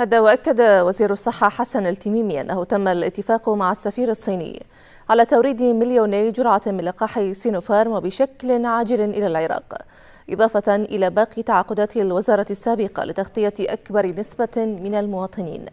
هذا وأكد وزير الصحة حسن التميمي أنه تم الاتفاق مع السفير الصيني على توريد مليوني جرعة من لقاح سينوفارم بشكل عاجل إلى العراق إضافة إلى باقي تعاقدات الوزارة السابقة لتغطية أكبر نسبة من المواطنين